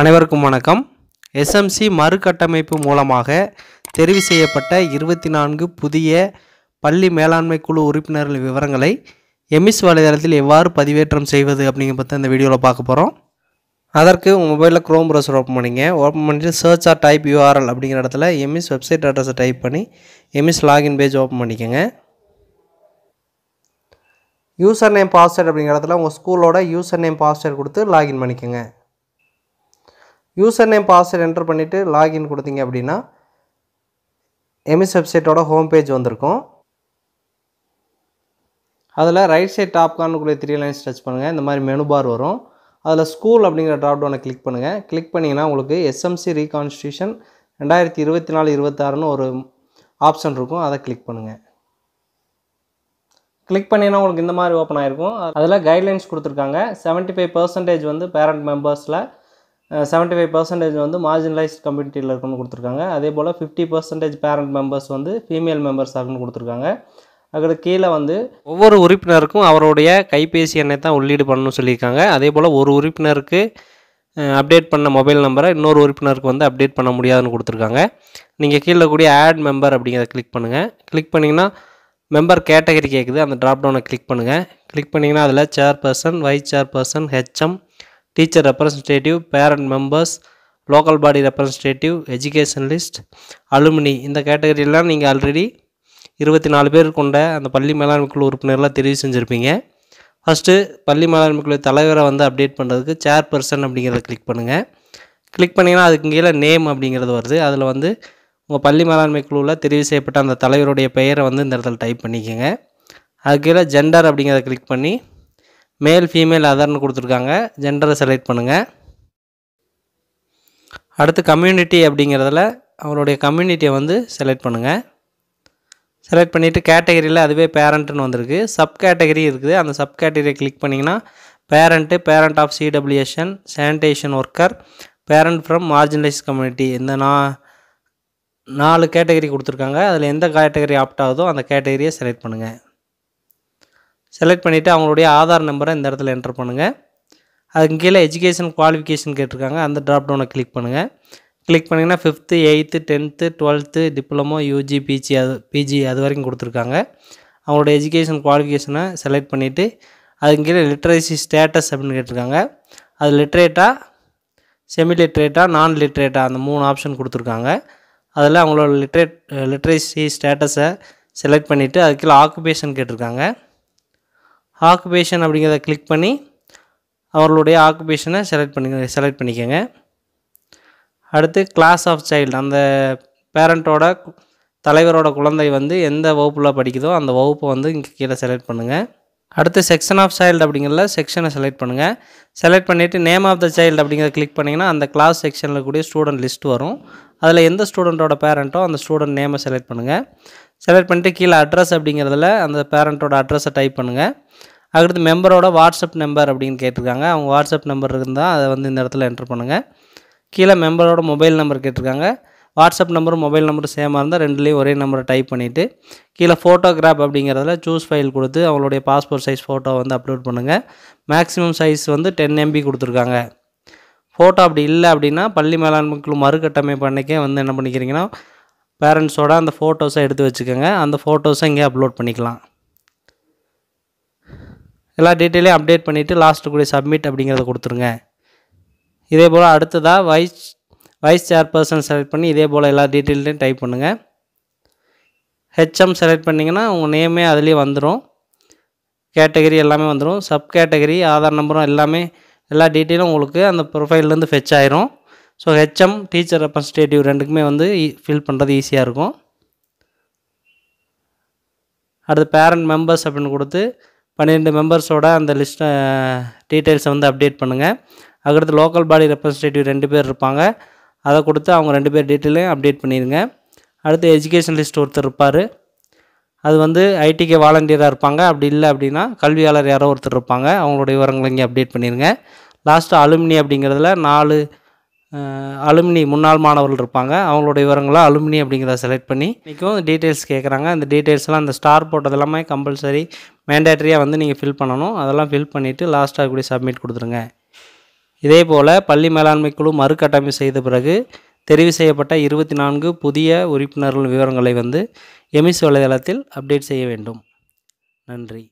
அனைவருக்கும் வணக்கம் எஸ்எம்சி மறுகட்டமைப்பு மூலமாக தெரிவு செய்யப்பட்ட இருபத்தி நான்கு புதிய பள்ளி மேலாண்மை குழு உறுப்பினர்கள் விவரங்களை எமிஸ் வலைதளத்தில் எவ்வாறு பதிவேற்றம் செய்வது அப்படிங்கிற பற்றி இந்த வீடியோவில் பார்க்க போகிறோம் அதற்கு உங்கள் மொபைலில் க்ரோம் ப்ரௌசர் ஓப்பன் பண்ணிங்க ஓப்பன் பண்ணிட்டு சர்ச் ஆர் டைப் யூஆர்எல் அப்படிங்கிற இடத்துல எமிஸ் வெப்சைட் அட்ரஸை டைப் பண்ணி எமிஸ் லாகின் பேஜ் ஓப்பன் பண்ணிக்கோங்க யூசர் நேம் பாஸ்வேர்டு அப்படிங்கிற இடத்துல உங்கள் ஸ்கூலோட யூசர் நேம் பாஸ்வேர்டு கொடுத்து லாகின் பண்ணிக்கோங்க யூசர் நேம் பாஸ்வேர்டு என்டர் பண்ணிவிட்டு லாகின் கொடுத்தீங்க அப்படின்னா எம்எஸ் வெப்சைட்டோட ஹோம் பேஜ் வந்திருக்கும் அதில் ரைட் சைட் டாப் கார்னுக்குள்ளே த்ரீ லைன்ஸ் டச் பண்ணுங்கள் இந்த மாதிரி மெனு பார் வரும் அதில் ஸ்கூல் அப்படிங்கிற ட்ராப் டவுனை கிளிக் பண்ணுங்கள் கிளிக் பண்ணிங்கன்னா உங்களுக்கு எஸ்எம்சி ரீகான்ஸ்டியூஷன் ரெண்டாயிரத்தி இருபத்தி நாலு இருபத்தாறுன்னு ஒரு ஆப்ஷன் இருக்கும் அதை கிளிக் பண்ணுங்கள் கிளிக் பண்ணிங்கன்னா உங்களுக்கு இந்த மாதிரி ஓப்பன் ஆகிருக்கும் அதில் கைட்லைன்ஸ் கொடுத்துருக்காங்க செவன்ட்டி ஃபைவ் பர்சன்டேஜ் வந்து பேரண்ட் மெம்பர்ஸில் செவன்ட்டி ஃபைவ் பர்சன்டேஜ் வந்து மார்ஜினலைஸ்ட் கம்யூனிட்டியில் இருக்குன்னு கொடுத்துருக்காங்க அதே போல் ஃபிஃப்டி பர்சன்டேஜ் பேரண்ட் மெம்பர்ஸ் வந்து ஃபீமேல் மெம்பர்ஸ் ஆகுன்னு கொடுத்துருக்காங்க அதுக்கு கீழே வந்து ஒவ்வொரு உறுப்பினருக்கும் அவருடைய கைபேசி எண்ணை தான் உள்ளீடு பண்ணணும்னு சொல்லியிருக்காங்க அதே போல் ஒரு உறுப்பினருக்கு அப்டேட் பண்ண மொபைல் நம்பரை இன்னொரு உறுப்பினருக்கு வந்து அப்டேட் பண்ண முடியாதுன்னு கொடுத்துருக்காங்க நீங்கள் கீழே கூடிய ஆட் மெம்பர் அப்படிங்கிறத கிளிக் பண்ணுங்கள் கிளிக் பண்ணிங்கன்னா மெம்பர் கேட்டகரி கேட்குது அந்த ட்ராப்டவுனை கிளிக் பண்ணுங்கள் கிளிக் பண்ணிங்கன்னா அதில் chair person vice chair person HM teacher representative, parent members local body representative educationalist alumni இந்த கேட்டகரியெல்லாம் நீங்கள் ஆல்ரெடி இருபத்தி நாலு பேர் கொண்ட அந்த பள்ளி மேலாண்மை குழு உறுப்பினர்லாம் தெரிவு செஞ்சுருப்பீங்க ஃபஸ்ட்டு பள்ளி மேலாண்மைக்குழு தலைவரை வந்து அப்டேட் பண்ணுறதுக்கு சேர்பர்சன் அப்படிங்கிறத கிளிக் பண்ணுங்கள் கிளிக் பண்ணிங்கன்னா அதுக்கு கீழே நேம் அப்படிங்கிறது வருது அதில் வந்து உங்கள் பள்ளி மேலாண்மை குழுவில் தெரிவு செய்யப்பட்ட அந்த தலைவருடைய பெயரை வந்து இந்த இடத்துல டைப் பண்ணிக்கோங்க அதுக்கு கீழே ஜெண்டர் அப்படிங்கிறத கிளிக் பண்ணி மேல் ஃபீமேல் அதர்னு கொடுத்துருக்காங்க ஜெண்டரை செலக்ட் பண்ணுங்கள் அடுத்து கம்யூனிட்டி அப்படிங்கிறதுல அவருடைய கம்யூனிட்டியை வந்து செலக்ட் பண்ணுங்கள் செலக்ட் பண்ணிவிட்டு கேட்டகரியில் அதுவே பேரண்ட்டுன்னு வந்திருக்கு சப் கேட்டகரி இருக்குது அந்த சப் கேட்டகரியை கிளிக் பண்ணிங்கன்னா parent parent of CWSN sanitation worker parent from marginalise community இந்த நா நாலு கேட்டகரி கொடுத்துருக்காங்க அதில் எந்த கேட்டகரி ஆப்ட் ஆகுதோ அந்த கேட்டகரியை செலக்ட் பண்ணுங்கள் செலக்ட் பண்ணிவிட்டு அவங்களுடைய ஆதார் நம்பரை இந்த இடத்துல என்டர் பண்ணுங்கள் அதுக்கு கீழே எஜுகேஷன் குவாலிஃபிகேஷன் கேட்டிருக்காங்க அந்த ட்ராப்டவுனை கிளிக் பண்ணுங்கள் கிளிக் பண்ணிங்கன்னா fifth eighth tenth twelfth diploma UG PG அது பிஜி அது வரைக்கும் கொடுத்துருக்காங்க அவங்களோட எஜுகேஷன் குவாலிஃபிகேஷனை செலக்ட் பண்ணிவிட்டு அதுக்கு கீழே லிட்ரேசி ஸ்டேட்டஸ் அப்படின்னு கேட்டிருக்காங்க அது லிட்ரேட்டாக செமி லிட்ரேட்டாக நான் லிட்ரேட்டாக அந்த மூணு ஆப்ஷன் கொடுத்துருக்காங்க அதில் அவங்களோட லிட்ரேட் லிட்ரேசி ஸ்டேட்டஸை செலக்ட் பண்ணிவிட்டு அதுக்கு கீழே ஆக்குபேஷன் கேட்டிருக்காங்க ஆக்குபேஷன் அப்படிங்கிறத கிளிக் பண்ணி அவர்களுடைய ஆக்குபேஷனை செலக்ட் பண்ணி செலக்ட் பண்ணிக்கோங்க அடுத்து கிளாஸ் ஆஃப் சைல்டு அந்த பேரண்ட்டோட தலைவரோட குழந்தை வந்து எந்த வகுப்பில் படிக்குதோ அந்த வகுப்பை வந்து இங்கே கீழே செலக்ட் பண்ணுங்கள் அடுத்து செக்ஷன் ஆஃப் சைல்டு அப்படிங்கிறத செக்ஷனை செலக்ட் பண்ணுங்கள் செலக்ட் பண்ணிவிட்டு நேம் ஆஃப் த சைல்டு அப்படிங்கிறத கிளிக் பண்ணிங்கன்னா அந்த கிளாஸ் செக்ஷனில் கூடிய ஸ்டூடெண்ட் லிஸ்ட் வரும் அதில் எந்த ஸ்டூடெண்ட்டோட பேரண்ட்டோ அந்த ஸ்டூடெண்ட் நேமை செலக்ட் பண்ணுங்கள் செலக்ட் பண்ணிட்டு கீழே அட்ரஸ் அப்படிங்கிறதுல அந்த பேரண்ட்டோட அட்ரஸை டைப் பண்ணுங்கள் அடுத்து மெம்பரோட வாட்ஸ்அப் நம்பர் அப்படின்னு கேட்டிருக்காங்க அவங்க வாட்ஸ்அப் நம்பர் இருந்தால் அதை வந்து இந்த இடத்துல என்ட்ரு பண்ணுங்கள் கீழே மெம்பரோட மொபைல் நம்பர் கேட்டிருக்காங்க வாட்ஸ்அப் நம்பரும் மொபைல் நம்பரும் சேமாக இருந்தால் ரெண்டுலேயும் ஒரே நம்பரை டைப் பண்ணிவிட்டு கீழே ஃபோட்டோகிராப் அப்படிங்கிறதுல சூஸ் ஃபைல் கொடுத்து அவங்களுடைய பாஸ்போர்ட் சைஸ் ஃபோட்டோ வந்து அப்லோட் பண்ணுங்கள் மேக்ஸிமம் சைஸ் வந்து டென் எம்பி கொடுத்துருக்காங்க ஃபோட்டோ அப்படி இல்லை அப்படின்னா பள்ளி மேலாண்மைக்குழு மறுகட்டமைப்பு அன்றைக்கே வந்து என்ன பண்ணிக்கிறீங்கன்னா பேரண்ட்ஸோட அந்த ஃபோட்டோஸை எடுத்து வச்சுக்கோங்க அந்த ஃபோட்டோஸை இங்கே அப்லோட் பண்ணிக்கலாம் எல்லா டீட்டெயிலையும் அப்டேட் பண்ணிவிட்டு லாஸ்ட்டு கூட சப்மிட் அப்படிங்கிறத கொடுத்துருங்க இதே போல் அடுத்ததாக வைஸ் வைஸ் சேர்பர்சன் செலக்ட் பண்ணி இதே போல் எல்லா டீட்டெயிலையும் டைப் பண்ணுங்கள் ஹெச்எம் செலக்ட் பண்ணிங்கன்னா உங்கள் நேமே அதுலேயே வந்துடும் கேட்டகரி எல்லாமே வந்துடும் சப் கேட்டகரி ஆதார் நம்பரும் எல்லாமே எல்லா டீட்டெயிலும் உங்களுக்கு அந்த ப்ரொஃபைல்லேருந்து ஃபெச் ஆயிரும் ஸோ ஹெச்எம் டீச்சர் ரெப்ரஸன்டேட்டிவ் ரெண்டுக்குமே வந்து ஃபில் பண்ணுறது ஈஸியாக இருக்கும் அடுத்து பேரண்ட் மெம்பர்ஸ் அப்படின்னு கொடுத்து பன்னிரெண்டு மெம்பர்ஸோட அந்த லிஸ்ட்டை டீட்டெயில்ஸை வந்து அப்டேட் பண்ணுங்கள் அதுக்கடுத்து லோக்கல் பாடி ரெப்ரஸன்டேட்டிவ் ரெண்டு பேர் இருப்பாங்க அதை கொடுத்து அவங்க ரெண்டு பேர் டீட்டெயிலையும் அப்டேட் பண்ணிடுங்க அடுத்து எஜுகேஷன் லிஸ்ட் ஒருத்தர் இருப்பார் அது வந்து ஐடிக்கு வாலண்டியராக இருப்பாங்க அப்படி இல்லை அப்படின்னா கல்வியாளர் யாரோ ஒருத்தர் இருப்பாங்க அவங்களுடைய விவரங்களை இங்கே அப்டேட் பண்ணிடுங்க லாஸ்ட்டு அலுமினி அப்படிங்கிறதுல நாலு அலுமினி முன்னாள் மாணவர்கள் இருப்பாங்க அவங்களோட விவரங்களை அலுமினி அப்படிங்கிறத செலக்ட் பண்ணி இன்றைக்கும் டீட்டெயில்ஸ் கேட்குறாங்க அந்த டீட்டெயில்ஸ்லாம் அந்த ஸ்டார் போட்டது எல்லாமே கம்பல்சரி மேண்டேட்ரியாக வந்து நீங்கள் ஃபில் பண்ணணும் அதெல்லாம் ஃபில் பண்ணிவிட்டு லாஸ்ட்டாக கூட சப்மிட் கொடுத்துருங்க இதே போல் பள்ளி மேலாண்மை குழு மறுக்கட்டமை செய்த பிறகு தெரிவு செய்யப்பட்ட இருபத்தி நான்கு புதிய உறுப்பினர்கள் விவரங்களை வந்து எமிஸ் வலைதளத்தில் அப்டேட் செய்ய வேண்டும் நன்றி